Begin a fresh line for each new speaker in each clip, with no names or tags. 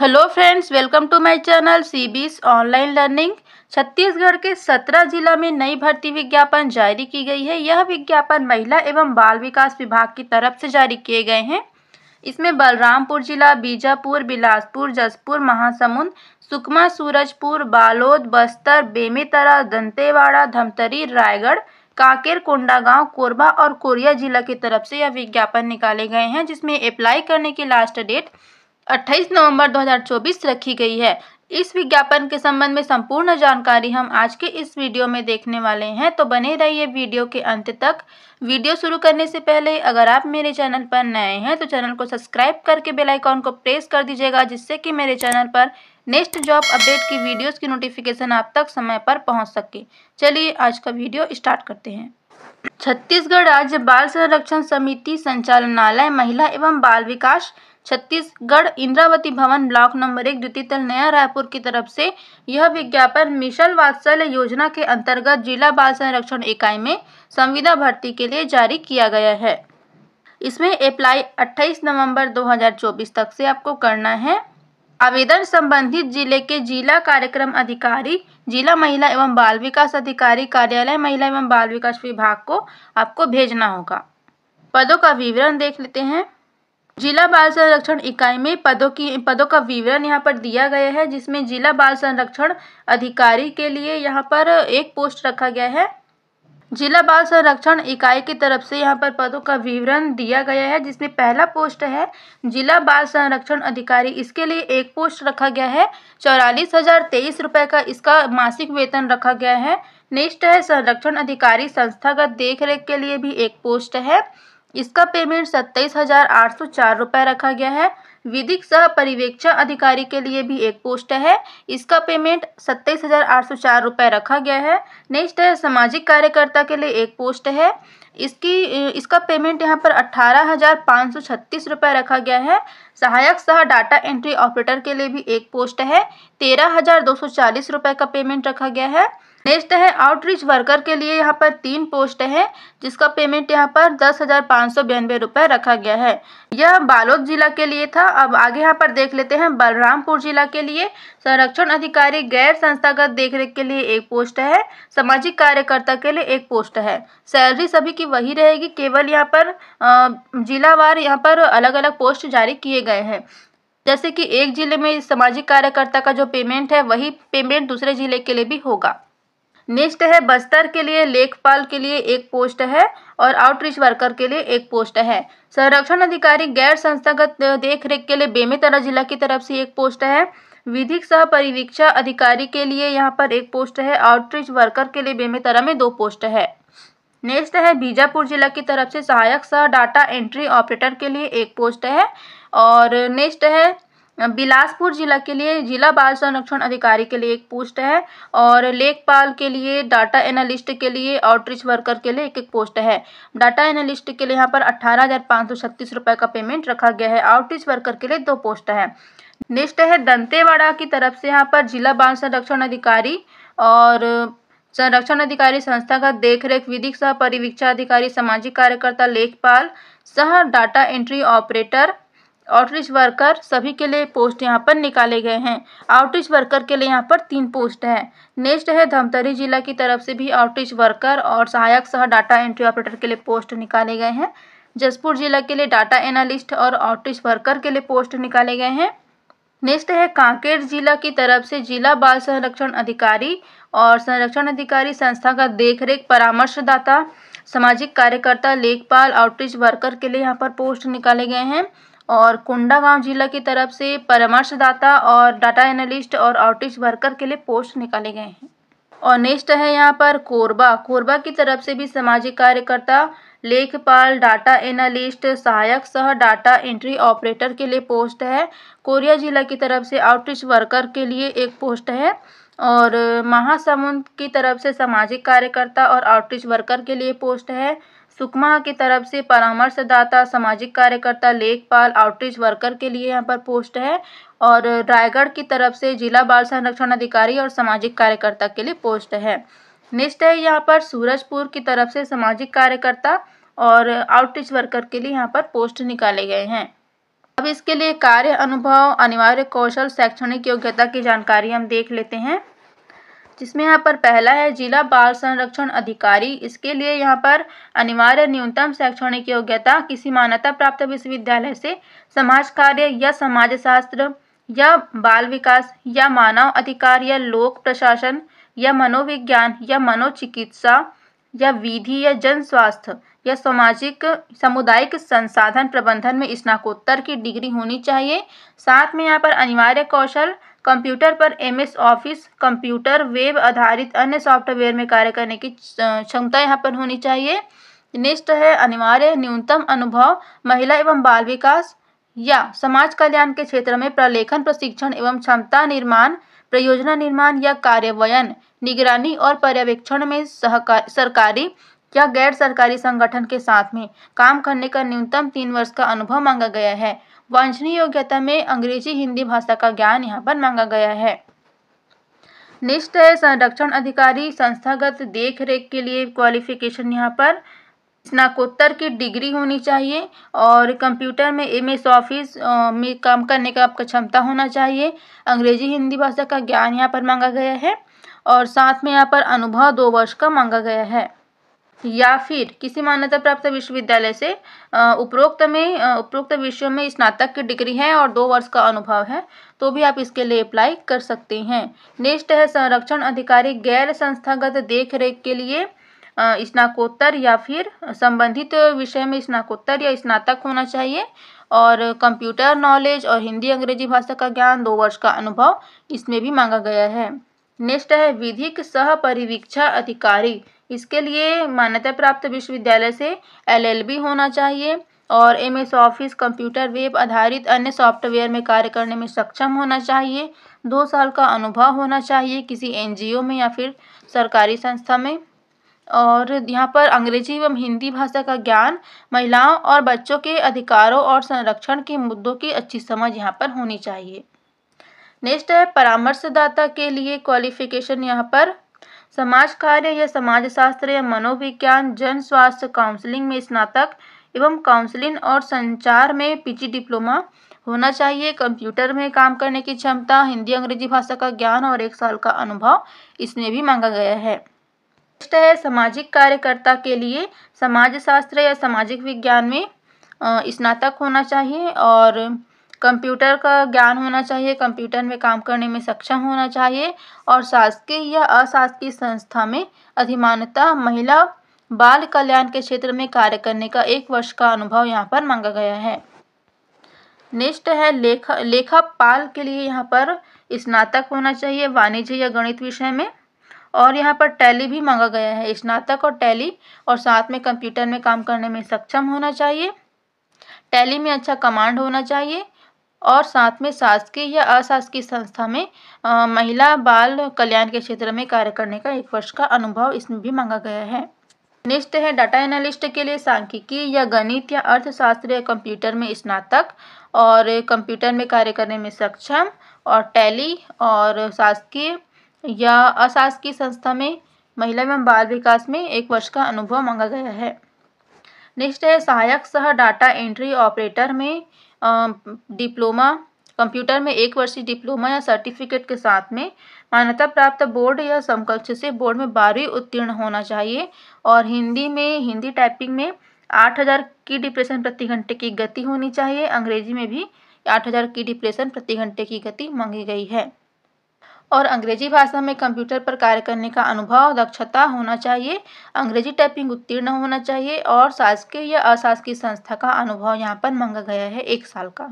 hello friends welcome to my channel CBS online learning Chhattisgarh के सत्रह जिला में नई भर्ती विज्ञापन जारी की गई है यह विज्ञापन महिला एवं बाल विकास विभाग की तरफ से जारी किए गए हैं इसमें बलरामपुर जिला बीजापुर बिलासपुर जसपुर महासमुंद सुकमा सूरजपुर बालोद बस्तर बेमेतरा दंतेवाड़ा धमतरी रायगढ़ कांकेर कोंडागांव कोरबा और कोरिया जिला की तरफ से यह विज्ञापन निकाले गए हैं जिसमें अप्लाई करने की लास्ट डेट 28 नवंबर 2024 रखी गई है इस विज्ञापन के संबंध में संपूर्ण जानकारी हम आज के इस वीडियो में देखने वाले हैं तो बने रहिए वीडियो के अंत तक वीडियो शुरू करने से पहले अगर आप मेरे चैनल पर नए हैं तो चैनल को सब्सक्राइब करके बेल आइकॉन को प्रेस कर दीजिएगा जिससे कि मेरे चैनल पर नेक्स्ट जॉब अपडेट की वीडियोस की नोटिफिकेशन आप तक समय पर पहुँच सके चलिए आज का वीडियो स्टार्ट करते हैं छत्तीसगढ़ राज्य बाल संरक्षण समिति संचालनालय महिला एवं बाल विकास छत्तीसगढ़ इंद्रावती भवन ब्लॉक नंबर एक द्वितीय तल नया रायपुर की तरफ से यह विज्ञापन मिशल वात्सल्य योजना के अंतर्गत जिला बाल संरक्षण इकाई में संविदा भर्ती के लिए जारी किया गया है इसमें अप्लाई 28 नवंबर 2024 तक से आपको करना है आवेदन संबंधित जिले के जिला कार्यक्रम अधिकारी जिला महिला एवं बाल विकास अधिकारी कार्यालय महिला एवं बाल विकास विभाग को आपको भेजना होगा पदों का विवरण देख लेते हैं जिला बाल संरक्षण इकाई में पदों की पदों का विवरण यहाँ पर दिया गया है जिसमें जिला बाल संरक्षण अधिकारी के लिए यहाँ पर एक पोस्ट रखा गया है जिला बाल संरक्षण इकाई की तरफ से यहाँ पर पदों का विवरण दिया गया है जिसमें पहला पोस्ट है जिला बाल संरक्षण अधिकारी इसके लिए एक पोस्ट रखा गया है चौरालीस हजार तेईस रुपये का इसका मासिक वेतन रखा गया है नेक्स्ट है संरक्षण अधिकारी संस्थागत देखरेख के लिए भी एक पोस्ट है इसका पेमेंट सत्ताईस हजार आठ सौ चार रुपये रखा गया है विधिक सह परिवेक्षण अधिकारी के लिए भी एक पोस्ट है इसका पेमेंट सत्ताईस हज़ार आठ सौ चार रुपये रखा गया है नेक्स्ट है सामाजिक कार्यकर्ता के लिए एक पोस्ट है इसकी इसका पेमेंट यहाँ पर अट्ठारह हज़ार पाँच सौ छत्तीस रुपये रखा गया है सहायक सह डाटा एंट्री ऑपरेटर के लिए भी एक पोस्ट है तेरह हज़ार दो सौ चालीस रुपये का पेमेंट रखा गया है नेक्स्ट है आउटरीच वर्कर के लिए यहाँ पर तीन पोस्ट है जिसका पेमेंट यहाँ पर दस हज़ार पाँच सौ बयानवे रुपये रखा गया है यह बालोद जिला के लिए था अब आगे यहाँ पर देख लेते हैं बलरामपुर जिला के लिए संरक्षण अधिकारी गैर संस्थागत देखरेख के लिए एक पोस्ट है सामाजिक कार्यकर्ता के लिए एक पोस्ट है सैलरी सभी की वही रहेगी केवल यहाँ पर जिलावार यहाँ पर अलग अलग पोस्ट जारी किए गए हैं जैसे कि एक जिले में सामाजिक कार्यकर्ता का जो पेमेंट है वही पेमेंट दूसरे जिले के लिए भी होगा नेक्स्ट है बस्तर के लिए लेखपाल के लिए एक पोस्ट है और आउटरीच वर्कर के लिए एक पोस्ट है संरक्षण अधिकारी गैर संस्थागत देखरेख के लिए बेमेतरा जिला की तरफ से एक पोस्ट है विधिक सह परिवीक्षा अधिकारी के लिए यहाँ पर एक पोस्ट है आउटरीच वर्कर के लिए बेमेतरा में दो पोस्ट है नेक्स्ट है बीजापुर जिला की तरफ से सहायक सह डाटा एंट्री ऑपरेटर के लिए एक पोस्ट है और नेक्स्ट है बिलासपुर जिला के लिए जिला बाल संरक्षण अधिकारी के लिए एक पोस्ट है और लेखपाल के लिए डाटा एनालिस्ट के लिए आउटरीच वर्कर के लिए एक एक पोस्ट है डाटा एनालिस्ट के लिए यहाँ पर अट्ठारह हज़ार पाँच सौ छत्तीस रुपए का पेमेंट रखा गया है आउटरीच वर्कर के लिए दो पोस्ट है नेक्स्ट है दंतेवाड़ा की तरफ से यहाँ पर जिला बाल संरक्षण अधिकारी और संरक्षण अधिकारी संस्था का देखरेख विधिक सह परिवीक्षा अधिकारी सामाजिक कार्यकर्ता लेखपाल सह data entry operator outreach worker सभी के लिए पोस्ट यहाँ पर निकाले गए हैं आउटरीच वर्कर के लिए यहाँ पर तीन पोस्ट है नेक्स्ट है धमतरी जिला की तरफ से भी आउटरीच वर्कर और सहायक सह डाटा एंट्री ऑपरेटर के लिए पोस्ट निकाले गए हैं जसपुर जिला के लिए डाटा एनालिस्ट और आउटरीच वर्कर के लिए पोस्ट निकाले गए हैं नेक्स्ट है कांकेर जिला की तरफ से जिला बाल संरक्षण अधिकारी और संरक्षण अधिकारी संस्था का देखरेख परामर्शदाता सामाजिक कार्यकर्ता लेखपाल आउटरीच वर्कर के लिए यहाँ पर पोस्ट निकाले गए हैं और कोंडागांव जिला की तरफ से परामर्शदाता और डाटा एनालिस्ट और आउटरीच वर्कर के लिए पोस्ट निकाले गए हैं और नेक्स्ट है यहाँ पर कोरबा कोरबा की तरफ से भी सामाजिक कार्यकर्ता लेखपाल डाटा एनालिस्ट सहायक सह डाटा एंट्री ऑपरेटर के लिए पोस्ट है कोरिया जिला की तरफ से आउटरीच वर्कर के लिए एक पोस्ट है और महासमुंद की तरफ से सामाजिक कार्यकर्ता और आउटरीच वर्कर के लिए पोस्ट है सुकमा की तरफ से परामर्शदाता सामाजिक कार्यकर्ता लेखपाल आउटरीच वर्कर के लिए यहाँ पर पोस्ट है और रायगढ़ की तरफ से जिला बाल संरक्षण अधिकारी और सामाजिक कार्यकर्ता के लिए पोस्ट है नेक्स्ट है यहाँ पर सूरजपुर की तरफ से सामाजिक कार्यकर्ता और आउटरीच वर्कर के लिए यहाँ पर पोस्ट निकाले गए हैं अब इसके लिए कार्य अनुभव अनिवार्य कौशल शैक्षणिक योग्यता की जानकारी हम देख लेते हैं जिसमें यहाँ पर पहला है जिला बाल संरक्षण अधिकारी इसके लिए यहाँ पर अनिवार्य न्यूनतम शैक्षणिक योग्यता किसी मान्यता प्राप्त विश्वविद्यालय से समाज कार्य या समाज शास्त्र या बाल विकास या मानव अधिकार या लोक प्रशासन या मनोविज्ञान या मनोचिकित्सा या विधि या जन स्वास्थ्य या सामाजिक सामुदायिक संसाधन प्रबंधन में स्नाकोत्तर की डिग्री होनी चाहिए साथ में यहाँ पर अनिवार्य कौशल कंप्यूटर पर एमएस ऑफिस कंप्यूटर वेब आधारित अन्य सॉफ्टवेयर में कार्य करने की क्षमता यहाँ पर होनी चाहिए नेक्स्ट है अनिवार्य न्यूनतम अनुभव महिला एवं बाल विकास या समाज कल्याण के क्षेत्र में प्रलेखन प्रशिक्षण एवं क्षमता निर्माण परियोजना निर्माण या कार्यवयन निगरानी और पर्यवेक्षण में सरकारी या गैर सरकारी संगठन के साथ में काम करने का न्यूनतम तीन वर्ष का अनुभव मांगा गया है वांछनीय योग्यता में अंग्रेजी हिंदी भाषा का ज्ञान यहाँ पर मांगा गया है नेक्स्ट संरक्षण अधिकारी संस्थागत देख रेख के लिए क्वालिफिकेशन यहाँ पर स्नाकोत्तर की डिग्री होनी चाहिए और कंप्यूटर में एम एस ऑफिस में काम करने का आपका क्षमता होना चाहिए अंग्रेजी हिंदी भाषा का ज्ञान यहाँ पर मांगा गया है और साथ में यहाँ पर अनुभव दो वर्ष का मांगा गया है या फिर किसी मान्यता प्राप्त विश्वविद्यालय से उपरोक्त में उपरोक्त विषयों में स्नातक की डिग्री है और दो वर्ष का अनुभव है तो भी आप इसके लिए अप्लाई कर सकते हैं नेक्स्ट है संरक्षण अधिकारी गैर संस्थागत देख रेख के लिए स्नाकोत्तर या फिर संबंधित विषय में स्नाकोत्तर या स्नातक होना चाहिए और कंप्यूटर नॉलेज और हिंदी अंग्रेजी भाषा का ज्ञान दो वर्ष का अनुभव इसमें भी मांगा गया है नेक्स्ट है विधिक सह परिवीक्षा अधिकारी इसके लिए मान्यता प्राप्त विश्वविद्यालय से एलएलबी होना चाहिए और M S office computer web आधारित अन्य सॉफ्टवेयर में कार्य करने में सक्षम होना चाहिए दो साल का अनुभव होना चाहिए किसी एनजीओ में या फिर सरकारी संस्था में और यहाँ पर अंग्रेजी एवं हिंदी भाषा का ज्ञान महिलाओं और बच्चों के अधिकारों और संरक्षण के मुद्दों की अच्छी समझ यहाँ पर होनी चाहिए नेक्स्ट है परामर्शदाता के लिए क्वालिफिकेशन यहाँ पर समाज कार्य या समाज शास्त्र या मनोविज्ञान जन स्वास्थ्य काउंसलिंग में स्नातक एवं काउंसलिंग और संचार में पीजी डिप्लोमा होना चाहिए कंप्यूटर में काम करने की क्षमता हिंदी अंग्रेजी भाषा का ज्ञान और एक साल का अनुभव इसमें भी मांगा गया है नेक्स्ट है सामाजिक कार्यकर्ता के लिए समाज शास्त्र या सामाजिक विज्ञान में स्नातक होना चाहिए और कंप्यूटर का ज्ञान होना चाहिए कंप्यूटर में काम करने में सक्षम होना चाहिए और शासकीय या अशासकीय संस्था में अधिमानता महिला बाल कल्याण के क्षेत्र में कार्य करने का एक वर्ष का अनुभव यहाँ पर मांगा गया है नेक्स्ट है लेखा पाल के लिए यहाँ पर स्नातक होना चाहिए वाणिज्य या गणित विषय में और यहाँ पर टैली भी मांगा गया है स्नातक और टैली और साथ में कंप्यूटर में काम करने में सक्षम होना चाहिए टैली में अच्छा कमांड होना चाहिए और साथ में शासकीय या अशासकीय संस्था में आ, महिला बाल कल्याण के क्षेत्र में कार्य करने का एक वर्ष का अनुभव इसमें भी मांगा गया है नेक्स्ट है डाटा एनालिस्ट के लिए सांख्यिकी या गणित या अर्थशास्त्र या कंप्यूटर में स्नातक और कंप्यूटर में कार्य करने में सक्षम और टैली और शासकीय या अशासकीय संस्था में महिला एवं बाल विकास में एक वर्ष का अनुभव मांगा गया है नेक्स्ट है सहायक सह डाटा एंट्री ऑपरेटर में डिप्लोमा कंप्यूटर में एक वर्षीय डिप्लोमा या सर्टिफिकेट के साथ में मान्यता प्राप्त बोर्ड या समकक्ष से बोर्ड में बारहवीं उत्तीर्ण होना चाहिए और हिंदी में हिंदी टाइपिंग में आठ हज़ार की डिप्रेशन प्रति घंटे की गति होनी चाहिए अंग्रेजी में भी आठ हज़ार की डिप्रेशन प्रति घंटे की गति मांगी गई है और अंग्रेजी भाषा में कंप्यूटर पर कार्य करने का अनुभव दक्षता होना चाहिए अंग्रेजी टाइपिंग उत्तीर्ण होना चाहिए और शासकीय या अशासकीय संस्था का अनुभव यहाँ पर मांगा गया है एक साल का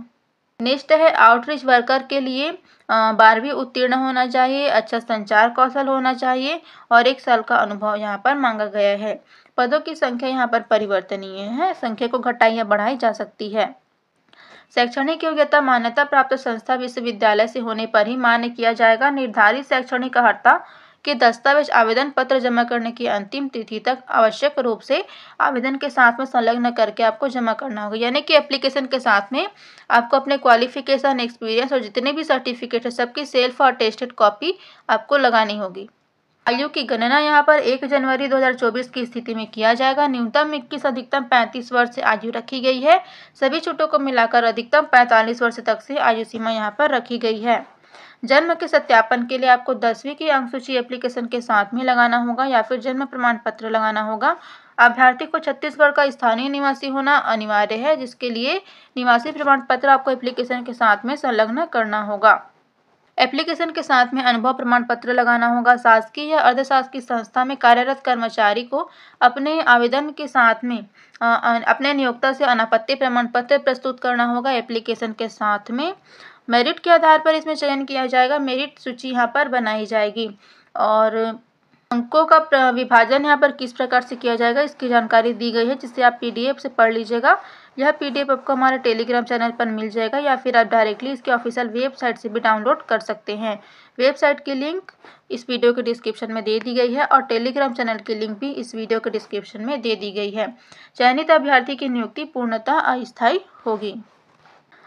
नेक्स्ट है आउटरीच वर्कर के लिए बारहवीं उत्तीर्ण होना चाहिए अच्छा संचार कौशल होना चाहिए और एक साल का अनुभव यहाँ पर मांगा गया है पदों की संख्या यहाँ पर परिवर्तनीय है संख्या को घटाई या बढ़ाई जा सकती है शैक्षणिक योग्यता मान्यता प्राप्त संस्था विश्वविद्यालय से होने पर ही मान्य किया जाएगा निर्धारित शैक्षणिक अर्ता के दस्तावेज आवेदन पत्र जमा करने की अंतिम तिथि तक आवश्यक रूप से आवेदन के साथ में संलग्न करके आपको जमा करना होगा यानी कि एप्लीकेशन के साथ में आपको अपने क्वालिफिकेशन एक्सपीरियंस और जितने भी सर्टिफिकेट है सबकी सेल्फ और टेस्टेड कॉपी आपको लगानी होगी आयु की गणना यहाँ पर एक जनवरी 2024 की स्थिति में किया जाएगा न्यूनतम इक्कीस अधिकतम 35 वर्ष से आयु रखी गई है सभी छूटों को मिलाकर अधिकतम 45 वर्ष तक से आयु सीमा यहाँ पर रखी गई है जन्म के सत्यापन के लिए आपको दसवीं की अंक सूची एप्लीकेशन के साथ में लगाना होगा या फिर जन्म प्रमाण पत्र लगाना होगा अभ्यर्थी को छत्तीसगढ़ का स्थानीय निवासी होना अनिवार्य है जिसके लिए निवासी प्रमाण पत्र आपको एप्लीकेशन के साथ में संलग्न करना होगा एप्लीकेशन के साथ में अनुभव प्रमाण पत्र लगाना होगा शासकीय या अर्धशासकीय संस्था में कार्यरत कर्मचारी को अपने आवेदन के साथ में अपने नियोक्ता से अनापत्ति प्रमाण पत्र प्रस्तुत करना होगा एप्लीकेशन के साथ में मेरिट के आधार पर इसमें चयन किया जाएगा मेरिट सूची यहाँ पर बनाई जाएगी और अंकों का विभाजन यहाँ पर किस प्रकार से किया जाएगा इसकी जानकारी दी गई है जिसे आप पीडीएफ से पढ़ लीजिएगा यह पीडीएफ आपको हमारे टेलीग्राम चैनल पर मिल जाएगा या फिर आप डायरेक्टली इसके ऑफिशियल वेबसाइट से भी डाउनलोड कर सकते हैं वेबसाइट की लिंक इस वीडियो के डिस्क्रिप्शन में दे दी गई है और टेलीग्राम चैनल की लिंक भी इस वीडियो के डिस्क्रिप्शन में दे दी गई है चयनित अभ्यर्थी की नियुक्ति पूर्णतः अस्थायी होगी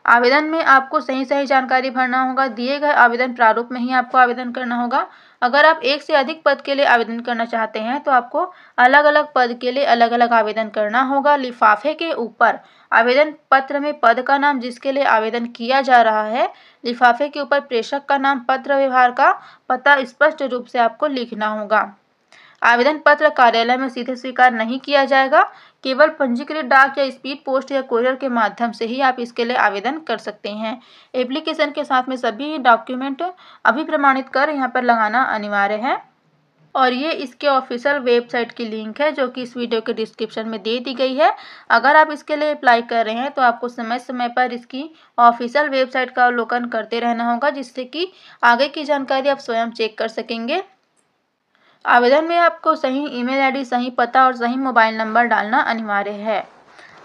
आवेदन में आपको सही सही जानकारी भरना होगा दिए गए आवेदन प्रारूप में ही आपको आवेदन करना होगा अगर आप एक से अधिक पद के लिए आवेदन करना चाहते हैं तो आपको अलग अलग पद के लिए अलग अलग आवेदन करना होगा लिफाफे के ऊपर आवेदन पत्र में पद का नाम जिसके लिए आवेदन किया जा रहा है लिफाफे के ऊपर प्रेषक का नाम पत्र व्यवहार का पता स्पष्ट रूप से आपको लिखना होगा आवेदन पत्र कार्यालय में सीधे स्वीकार नहीं किया जाएगा केवल पंजीकृत डाक या स्पीड पोस्ट या कोरियर के माध्यम से ही आप इसके लिए आवेदन कर सकते हैं एप्लीकेशन के साथ में सभी डॉक्यूमेंट अभी प्रमाणित कर यहाँ पर लगाना अनिवार्य है और ये इसके ऑफिशियल वेबसाइट की लिंक है जो कि इस वीडियो के डिस्क्रिप्शन में दे दी गई है अगर आप इसके लिए अप्लाई कर रहे हैं तो आपको समय समय पर इसकी ऑफिशियल वेबसाइट का अवलोकन करते रहना होगा जिससे कि आगे की जानकारी आप स्वयं चेक कर सकेंगे आवेदन में आपको सही ईमेल आईडी, सही पता और सही मोबाइल नंबर डालना अनिवार्य है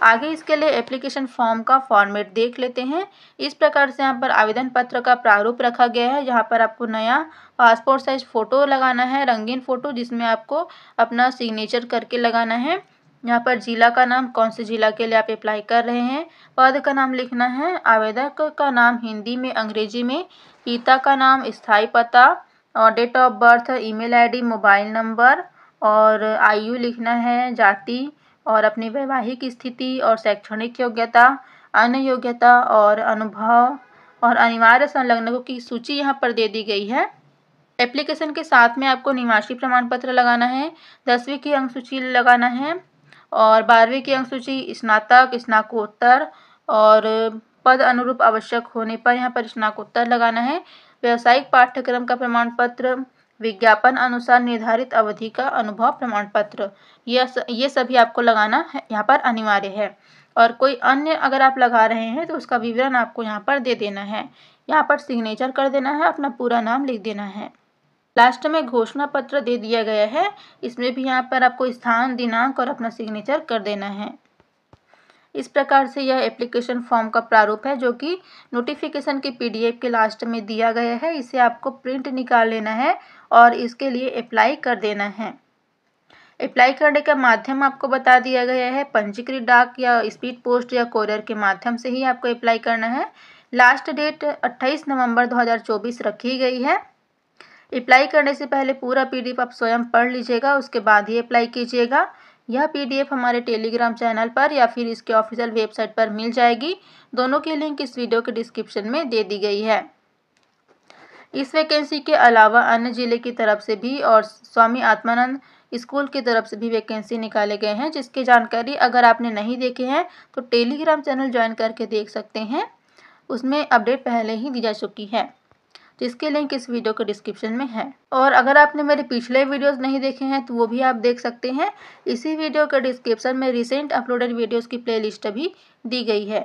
आगे इसके लिए एप्लीकेशन फॉर्म का फॉर्मेट देख लेते हैं इस प्रकार से यहाँ पर आवेदन पत्र का प्रारूप रखा गया है जहाँ पर आपको नया पासपोर्ट साइज फ़ोटो लगाना है रंगीन फ़ोटो जिसमें आपको अपना सिग्नेचर करके लगाना है यहाँ पर जिला का नाम कौन से जिला के लिए आप अप्लाई कर रहे हैं पद का नाम लिखना है आवेदक का नाम हिंदी में अंग्रेजी में पिता का नाम स्थायी पता और date of birth email ID mobile number और आयु लिखना है जाति और अपनी वैवाहिक स्थिति और शैक्षणिक योग्यता अन्य योग्यता और अनुभव और अनिवार्य संलग्नकों की सूची यहाँ पर दे दी गई है एप्लीकेशन के साथ में आपको निवासी प्रमाण पत्र लगाना है दसवीं की अंक सूची लगाना है और बारहवीं की अंक सूची स्नातक स्नाकोत्तर और पद अनुरूप आवश्यक होने पर यहाँ पर स्नाकोत्तर लगाना है व्यावसायिक पाठ्यक्रम का प्रमाण पत्र विज्ञापन अनुसार निर्धारित अवधि का अनुभव प्रमाण पत्र यह ये सभी आपको लगाना है यहाँ पर अनिवार्य है और कोई अन्य अगर आप लगा रहे हैं तो उसका विवरण आपको यहाँ पर दे देना है यहाँ पर सिग्नेचर कर देना है अपना पूरा नाम लिख देना है लास्ट में घोषणा पत्र दे दिया गया है इसमें भी यहाँ पर आपको स्थान दिनांक और अपना सिग्नेचर कर देना है इस प्रकार से यह एप्लीकेशन फॉर्म का प्रारूप है जो कि नोटिफिकेशन के पीडीएफ के लास्ट में दिया गया है इसे आपको प्रिंट निकाल लेना है और इसके लिए अप्लाई कर देना है अप्लाई करने का माध्यम आपको बता दिया गया है पंजीकृत डाक या स्पीड पोस्ट या कोरियर के माध्यम से ही आपको अप्लाई करना है लास्ट डेट 28 नवंबर 2024 रखी गई है अप्लाई करने से पहले पूरा पीडीएफ आप स्वयं पढ़ लीजिएगा उसके बाद ही अप्लाई कीजिएगा यह पीडीएफ हमारे टेलीग्राम चैनल पर या फिर इसके ऑफिशियल वेबसाइट पर मिल जाएगी दोनों के लिंक इस वीडियो के डिस्क्रिप्शन में दे दी गई है इस वैकेंसी के अलावा अन्य जिले की तरफ से भी और स्वामी आत्मानंद स्कूल की तरफ से भी वैकेंसी निकाले गए हैं जिसकी जानकारी अगर आपने नहीं देखे हैं तो टेलीग्राम चैनल ज्वाइन करके देख सकते हैं उसमें अपडेट पहले ही दी जा चुकी है जिसके लिंक इस वीडियो के डिस्क्रिप्शन में है और अगर आपने मेरे पिछले वीडियोस नहीं देखे हैं तो वो भी आप देख सकते हैं इसी वीडियो के डिस्क्रिप्शन में रिसेंट अपलोडेड वीडियोज़ की प्लेलिस्ट भी दी गई है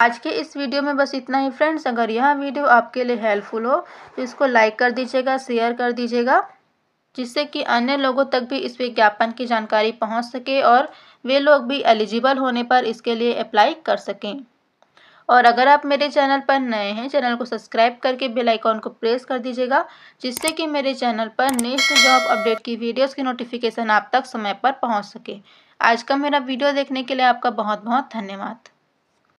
आज के इस वीडियो में बस इतना ही फ्रेंड्स अगर यह वीडियो आपके लिए हेल्पफुल हो तो इसको लाइक कर दीजिएगा शेयर कर दीजिएगा जिससे कि अन्य लोगों तक भी इस विज्ञापन की जानकारी पहुंच सके और वे लोग भी एलिजिबल होने पर इसके लिए अप्लाई कर सकें और अगर आप मेरे चैनल पर नए हैं चैनल को सब्सक्राइब करके बेल आइकॉन को प्रेस कर दीजिएगा जिससे कि मेरे चैनल पर नेक्स्ट जॉब अपडेट की वीडियोस की नोटिफिकेशन आप तक समय पर पहुंच सके आज का मेरा वीडियो देखने के लिए आपका बहुत बहुत धन्यवाद